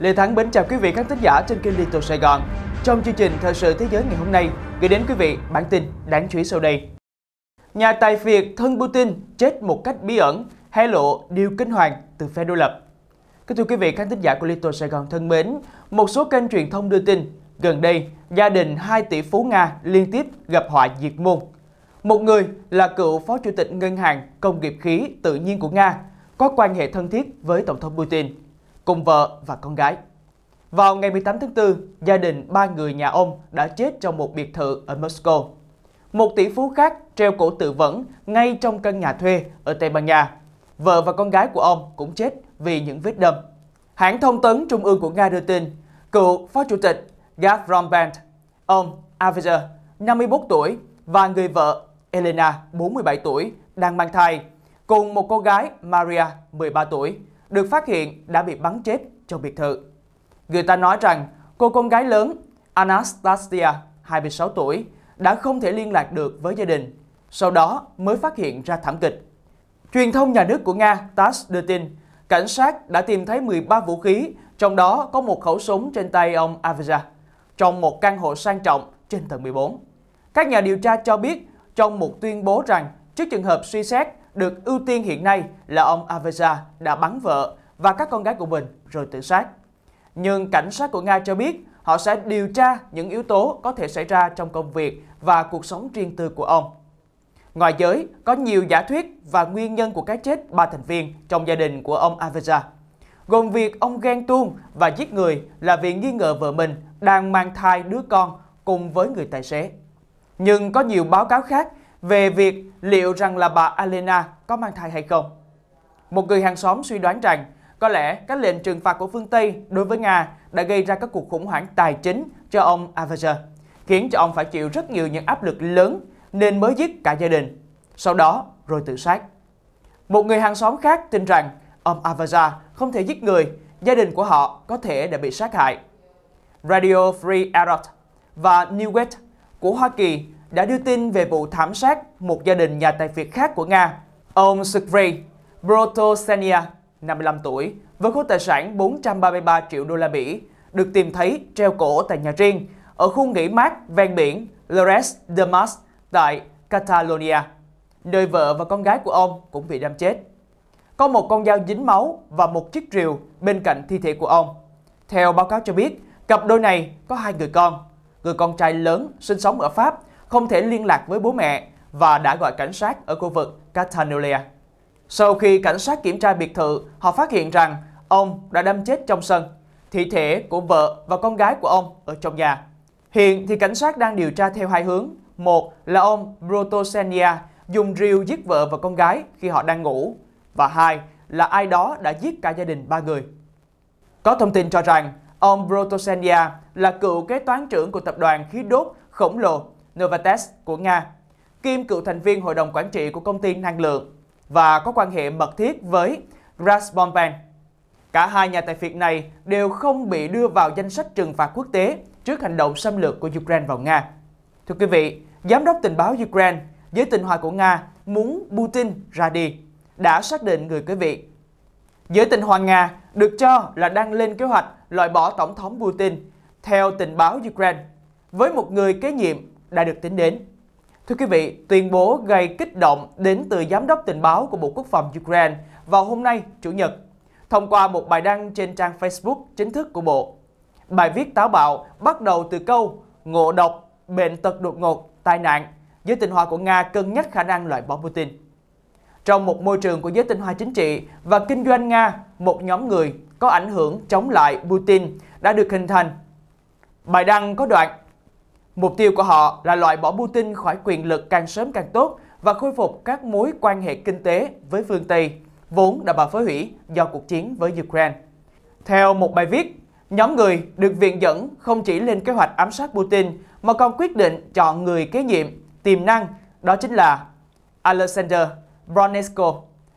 Lê Thắng Bến chào quý vị khán thính giả trên kênh Little Sài Gòn. Trong chương trình Thời sự Thế giới ngày hôm nay, gửi đến quý vị bản tin đáng chú ý sau đây. Nhà tài phiệt thân Putin chết một cách bí ẩn, hé lộ điều kinh hoàng từ phe đối lập. Kính thưa quý vị khán thính giả của Little Sài Gòn thân mến, một số kênh truyền thông đưa tin gần đây gia đình hai tỷ phú Nga liên tiếp gặp họa diệt môn. Một người là cựu phó chủ tịch ngân hàng công nghiệp khí tự nhiên của Nga, có quan hệ thân thiết với Tổng thống Putin cùng vợ và con gái. Vào ngày 18 tháng 4, gia đình ba người nhà ông đã chết trong một biệt thự ở Moscow. Một tỷ phú khác treo cổ tự vẫn ngay trong căn nhà thuê ở Tây Ban Nha. Vợ và con gái của ông cũng chết vì những vết đâm. Hãng thông tấn trung ương của Nga đưa tin, cựu phó chủ tịch Gazpromband, ông Avizor, 54 tuổi và người vợ Elena, 47 tuổi, đang mang thai, cùng một cô gái Maria, 13 tuổi, được phát hiện đã bị bắn chết trong biệt thự. Người ta nói rằng cô con gái lớn Anastasia, 26 tuổi, đã không thể liên lạc được với gia đình, sau đó mới phát hiện ra thảm kịch. Truyền thông nhà nước của Nga TASS đưa tin, cảnh sát đã tìm thấy 13 vũ khí, trong đó có một khẩu súng trên tay ông Avija, trong một căn hộ sang trọng trên tầng 14. Các nhà điều tra cho biết trong một tuyên bố rằng trước trường hợp suy xét được ưu tiên hiện nay là ông Aveza đã bắn vợ và các con gái của mình rồi tự sát. Nhưng cảnh sát của Nga cho biết họ sẽ điều tra những yếu tố có thể xảy ra trong công việc và cuộc sống riêng tư của ông. Ngoài giới, có nhiều giả thuyết và nguyên nhân của cái chết ba thành viên trong gia đình của ông Aveza, gồm việc ông ghen tuông và giết người là vì nghi ngờ vợ mình đang mang thai đứa con cùng với người tài xế. Nhưng có nhiều báo cáo khác về việc liệu rằng là bà Alena có mang thai hay không. Một người hàng xóm suy đoán rằng có lẽ các lệnh trừng phạt của phương Tây đối với Nga đã gây ra các cuộc khủng hoảng tài chính cho ông Avager, khiến cho ông phải chịu rất nhiều những áp lực lớn nên mới giết cả gia đình, sau đó rồi tự sát. Một người hàng xóm khác tin rằng ông Avager không thể giết người, gia đình của họ có thể đã bị sát hại. Radio Free Europe và New West của Hoa Kỳ đã đưa tin về vụ thảm sát một gia đình nhà tài phiệt khác của Nga. Ông Sergei Protosenia, 55 tuổi, với khối tài sản 433 triệu đô la Mỹ, được tìm thấy treo cổ tại nhà riêng ở khu nghỉ mát ven biển Lores de Mas tại Catalonia, nơi vợ và con gái của ông cũng bị đâm chết. Có một con dao dính máu và một chiếc rìu bên cạnh thi thể của ông. Theo báo cáo cho biết, cặp đôi này có hai người con. Người con trai lớn sinh sống ở Pháp không thể liên lạc với bố mẹ và đã gọi cảnh sát ở khu vực Catanolia. Sau khi cảnh sát kiểm tra biệt thự, họ phát hiện rằng ông đã đâm chết trong sân, thi thể của vợ và con gái của ông ở trong nhà. Hiện thì cảnh sát đang điều tra theo hai hướng. Một là ông Protosenia dùng rìu giết vợ và con gái khi họ đang ngủ. Và hai là ai đó đã giết cả gia đình ba người. Có thông tin cho rằng ông Protosenia là cựu kế toán trưởng của tập đoàn khí đốt khổng lồ Novartis của Nga, Kim cựu thành viên hội đồng quản trị của công ty năng lượng và có quan hệ mật thiết với Gazprombank. Cả hai nhà tài phiệt này đều không bị đưa vào danh sách trừng phạt quốc tế trước hành động xâm lược của Ukraine vào Nga. Thưa quý vị, Giám đốc tình báo Ukraine, với tình hòa của Nga muốn Putin ra đi, đã xác định người quý vị. Giới tình hòa Nga được cho là đang lên kế hoạch loại bỏ Tổng thống Putin theo tình báo Ukraine với một người kế nhiệm đã được tính đến. Thưa quý vị, tuyên bố gây kích động đến từ Giám đốc tình báo của Bộ Quốc phòng Ukraine vào hôm nay, Chủ nhật, thông qua một bài đăng trên trang Facebook chính thức của Bộ. Bài viết táo bạo bắt đầu từ câu ngộ độc, bệnh tật đột ngột, tai nạn, giới tinh hoa của Nga cân nhắc khả năng loại bỏ Putin. Trong một môi trường của giới tinh hoa chính trị và kinh doanh Nga, một nhóm người có ảnh hưởng chống lại Putin đã được hình thành. Bài đăng có đoạn Mục tiêu của họ là loại bỏ Putin khỏi quyền lực càng sớm càng tốt và khôi phục các mối quan hệ kinh tế với phương Tây, vốn đã bị phá hủy do cuộc chiến với Ukraine. Theo một bài viết, nhóm người được viện dẫn không chỉ lên kế hoạch ám sát Putin mà còn quyết định chọn người kế nhiệm tiềm năng, đó chính là Alexander Bronesko,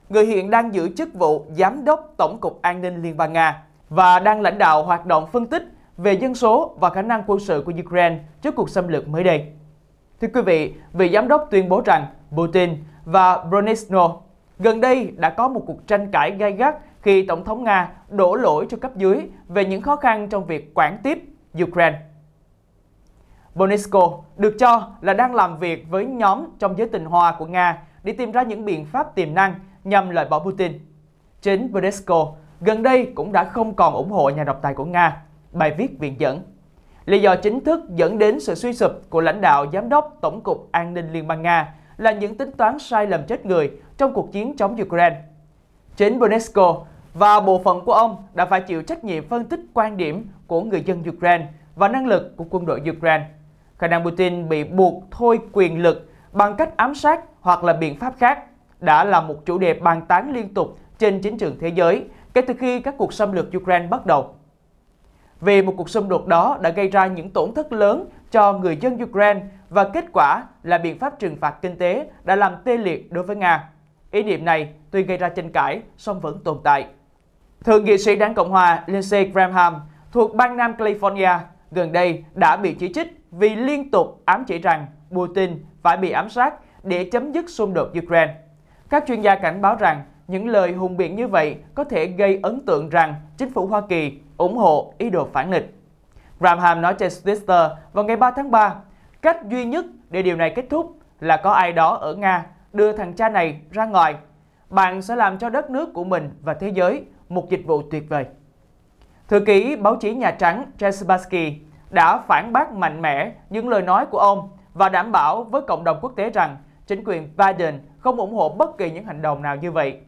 người hiện đang giữ chức vụ Giám đốc Tổng cục An ninh Liên bang Nga và đang lãnh đạo hoạt động phân tích về dân số và khả năng quân sự của Ukraine trước cuộc xâm lược mới đây. Thưa quý vị, vị giám đốc tuyên bố rằng Putin và Bronislav gần đây đã có một cuộc tranh cãi gay gắt khi Tổng thống Nga đổ lỗi cho cấp dưới về những khó khăn trong việc quản tiếp Ukraine. Bronisko được cho là đang làm việc với nhóm trong giới tình hòa của Nga để tìm ra những biện pháp tiềm năng nhằm loại bỏ Putin. Chính Bronisko gần đây cũng đã không còn ủng hộ nhà độc tài của Nga bài viết viện dẫn. Lý do chính thức dẫn đến sự suy sụp của lãnh đạo Giám đốc Tổng cục An ninh Liên bang Nga là những tính toán sai lầm chết người trong cuộc chiến chống Ukraine. Chính Bonesco và bộ phận của ông đã phải chịu trách nhiệm phân tích quan điểm của người dân Ukraine và năng lực của quân đội Ukraine. Khả năng Putin bị buộc thôi quyền lực bằng cách ám sát hoặc là biện pháp khác đã là một chủ đề bàn tán liên tục trên chính trường thế giới kể từ khi các cuộc xâm lược Ukraine bắt đầu vì một cuộc xung đột đó đã gây ra những tổn thất lớn cho người dân Ukraine và kết quả là biện pháp trừng phạt kinh tế đã làm tê liệt đối với Nga. Ý niệm này tuy gây ra tranh cãi, song vẫn tồn tại. Thượng nghị sĩ đảng Cộng hòa Lindsey Graham thuộc bang Nam California gần đây đã bị chỉ trích vì liên tục ám chỉ rằng Putin phải bị ám sát để chấm dứt xung đột Ukraine. Các chuyên gia cảnh báo rằng những lời hùng biện như vậy có thể gây ấn tượng rằng chính phủ Hoa Kỳ ủng hộ ý đồ phản nghịch. Graham nói trên Twitter vào ngày 3 tháng 3, cách duy nhất để điều này kết thúc là có ai đó ở Nga đưa thằng cha này ra ngoài. Bạn sẽ làm cho đất nước của mình và thế giới một dịch vụ tuyệt vời. Thư ký báo chí Nhà Trắng Jesse đã phản bác mạnh mẽ những lời nói của ông và đảm bảo với cộng đồng quốc tế rằng chính quyền Biden không ủng hộ bất kỳ những hành động nào như vậy.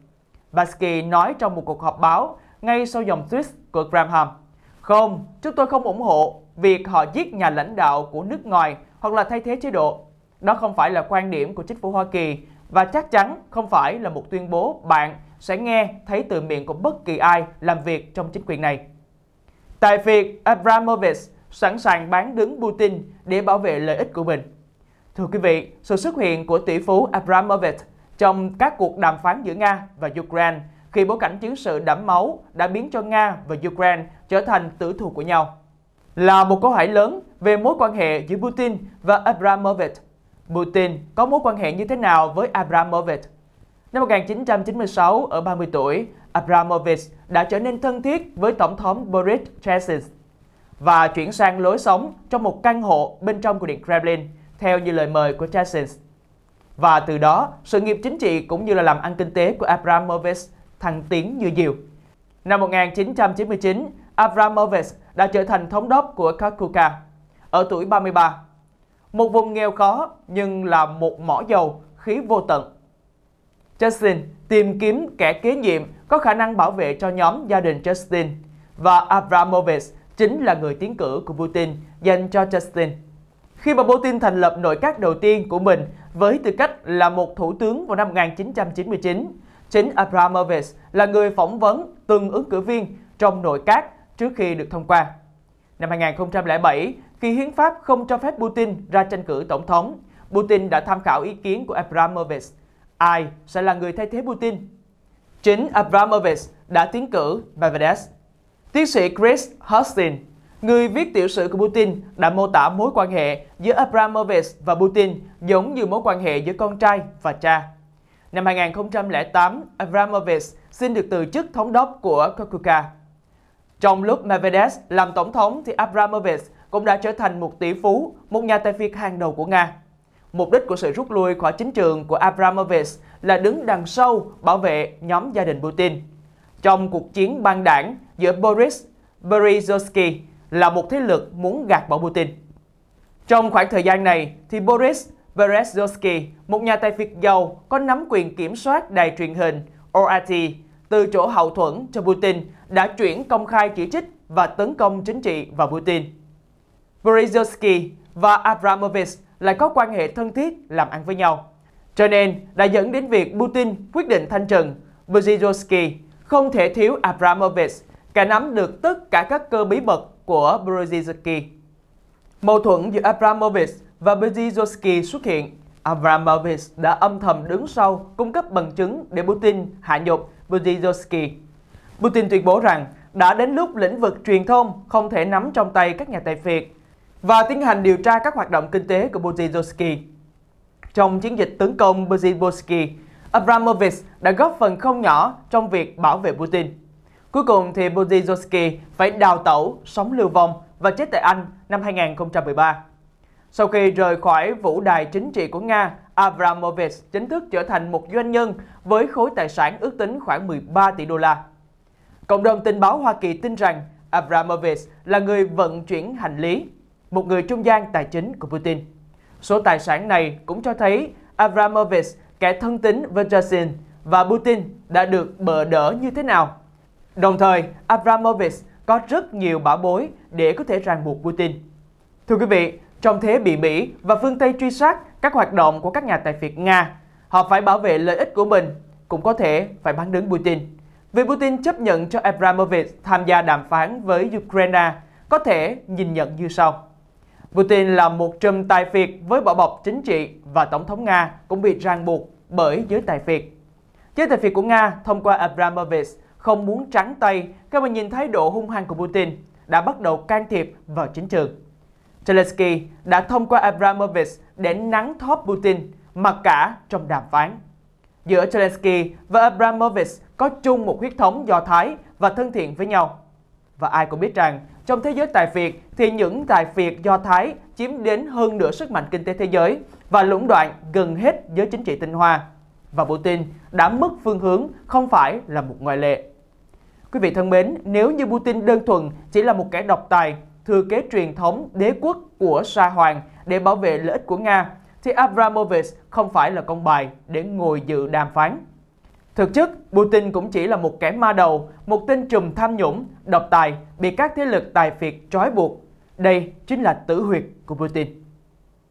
Barsky nói trong một cuộc họp báo ngay sau dòng tweet của Graham. Không, chúng tôi không ủng hộ việc họ giết nhà lãnh đạo của nước ngoài hoặc là thay thế chế độ. Đó không phải là quan điểm của chính phủ Hoa Kỳ và chắc chắn không phải là một tuyên bố bạn sẽ nghe thấy từ miệng của bất kỳ ai làm việc trong chính quyền này. Tại việc Abramovich sẵn sàng bán đứng Putin để bảo vệ lợi ích của mình. Thưa quý vị, sự xuất hiện của tỷ phú Abramovich trong các cuộc đàm phán giữa Nga và Ukraine khi bối cảnh chiến sự đẫm máu đã biến cho Nga và Ukraine trở thành tử thù của nhau. Là một câu hỏi lớn về mối quan hệ giữa Putin và Abramovich. Putin có mối quan hệ như thế nào với Abramovich? Năm 1996, ở 30 tuổi, Abramovich đã trở nên thân thiết với Tổng thống Boris Yeltsin và chuyển sang lối sống trong một căn hộ bên trong của Điện Kremlin, theo như lời mời của Yeltsin. Và từ đó, sự nghiệp chính trị cũng như là làm ăn kinh tế của Abramovich thăng tiến như diều. Năm 1999, Abramovich đã trở thành thống đốc của Kakuka ở tuổi 33. Một vùng nghèo khó nhưng là một mỏ dầu khí vô tận. Justin tìm kiếm kẻ kế nhiệm có khả năng bảo vệ cho nhóm gia đình Justin và Abramovich chính là người tiến cử của Putin dành cho Justin. Khi mà Putin thành lập nội các đầu tiên của mình với tư cách là một thủ tướng vào năm 1999, Chính Abramovich là người phỏng vấn từng ứng cử viên trong nội các trước khi được thông qua. Năm 2007, khi hiến pháp không cho phép Putin ra tranh cử tổng thống, Putin đã tham khảo ý kiến của Abramovich. Ai sẽ là người thay thế Putin? Chính Abramovich đã tiến cử Medvedev. Tiến sĩ Chris Hustin, người viết tiểu sử của Putin, đã mô tả mối quan hệ giữa Abramovich và Putin giống như mối quan hệ giữa con trai và cha. Năm 2008, Abramovich xin được từ chức thống đốc của Kokuka. Trong lúc Medvedev làm tổng thống thì Abramovich cũng đã trở thành một tỷ phú, một nhà tài phiệt hàng đầu của Nga. Mục đích của sự rút lui khỏi chính trường của Abramovich là đứng đằng sau bảo vệ nhóm gia đình Putin. Trong cuộc chiến băng đảng giữa Boris Berezovsky là một thế lực muốn gạt bỏ Putin. Trong khoảng thời gian này thì Boris Berezovsky, một nhà tài phiệt giàu, có nắm quyền kiểm soát đài truyền hình ORT, từ chỗ hậu thuẫn cho Putin, đã chuyển công khai chỉ trích và tấn công chính trị vào Putin. Berezovsky và Abramovich lại có quan hệ thân thiết làm ăn với nhau. Cho nên đã dẫn đến việc Putin quyết định thanh trừng Berezovsky không thể thiếu Abramovich, cả nắm được tất cả các cơ bí mật của Berezovsky. Mâu thuẫn giữa Abramovich và Berezovsky xuất hiện, Abramovich đã âm thầm đứng sau cung cấp bằng chứng để Putin hạ nhục Berezovsky. Putin tuyên bố rằng đã đến lúc lĩnh vực truyền thông không thể nắm trong tay các nhà tài phiệt và tiến hành điều tra các hoạt động kinh tế của Berezovsky. Trong chiến dịch tấn công Berezovsky, Abramovich đã góp phần không nhỏ trong việc bảo vệ Putin. Cuối cùng thì Berezovsky phải đào tẩu, sống lưu vong và chết tại Anh năm 2013. Sau khi rời khỏi vũ đài chính trị của Nga, Abramovich chính thức trở thành một doanh nhân với khối tài sản ước tính khoảng 13 tỷ đô la. Cộng đồng tình báo Hoa Kỳ tin rằng Abramovich là người vận chuyển hành lý, một người trung gian tài chính của Putin. Số tài sản này cũng cho thấy Abramovich, kẻ thân tín với Yeltsin và Putin đã được bờ đỡ như thế nào. Đồng thời, Abramovich có rất nhiều bảo bối để có thể ràng buộc Putin. Thưa quý vị, trong thế bị Mỹ và phương Tây truy sát các hoạt động của các nhà tài phiệt Nga, họ phải bảo vệ lợi ích của mình, cũng có thể phải bán đứng Putin. vì Putin chấp nhận cho Abramovich tham gia đàm phán với Ukraine có thể nhìn nhận như sau. Putin là một trùm tài phiệt với vỏ bọc chính trị và Tổng thống Nga cũng bị ràng buộc bởi giới tài phiệt. Giới tài phiệt của Nga thông qua Abramovich không muốn trắng tay khi mà nhìn thái độ hung hăng của Putin đã bắt đầu can thiệp vào chính trường. Zelensky đã thông qua Abramovich để nắng thóp Putin, mặc cả trong đàm phán. Giữa Zelensky và Abramovich có chung một huyết thống do Thái và thân thiện với nhau. Và ai cũng biết rằng, trong thế giới tài phiệt thì những tài phiệt do Thái chiếm đến hơn nửa sức mạnh kinh tế thế giới và lũng đoạn gần hết giới chính trị tinh hoa. Và Putin đã mất phương hướng không phải là một ngoại lệ. Quý vị thân mến, nếu như Putin đơn thuần chỉ là một kẻ độc tài thừa kế truyền thống đế quốc của Sa Hoàng để bảo vệ lợi ích của Nga, thì Abramovich không phải là con bài để ngồi dự đàm phán. Thực chất, Putin cũng chỉ là một kẻ ma đầu, một tên trùm tham nhũng, độc tài, bị các thế lực tài phiệt trói buộc. Đây chính là tử huyệt của Putin.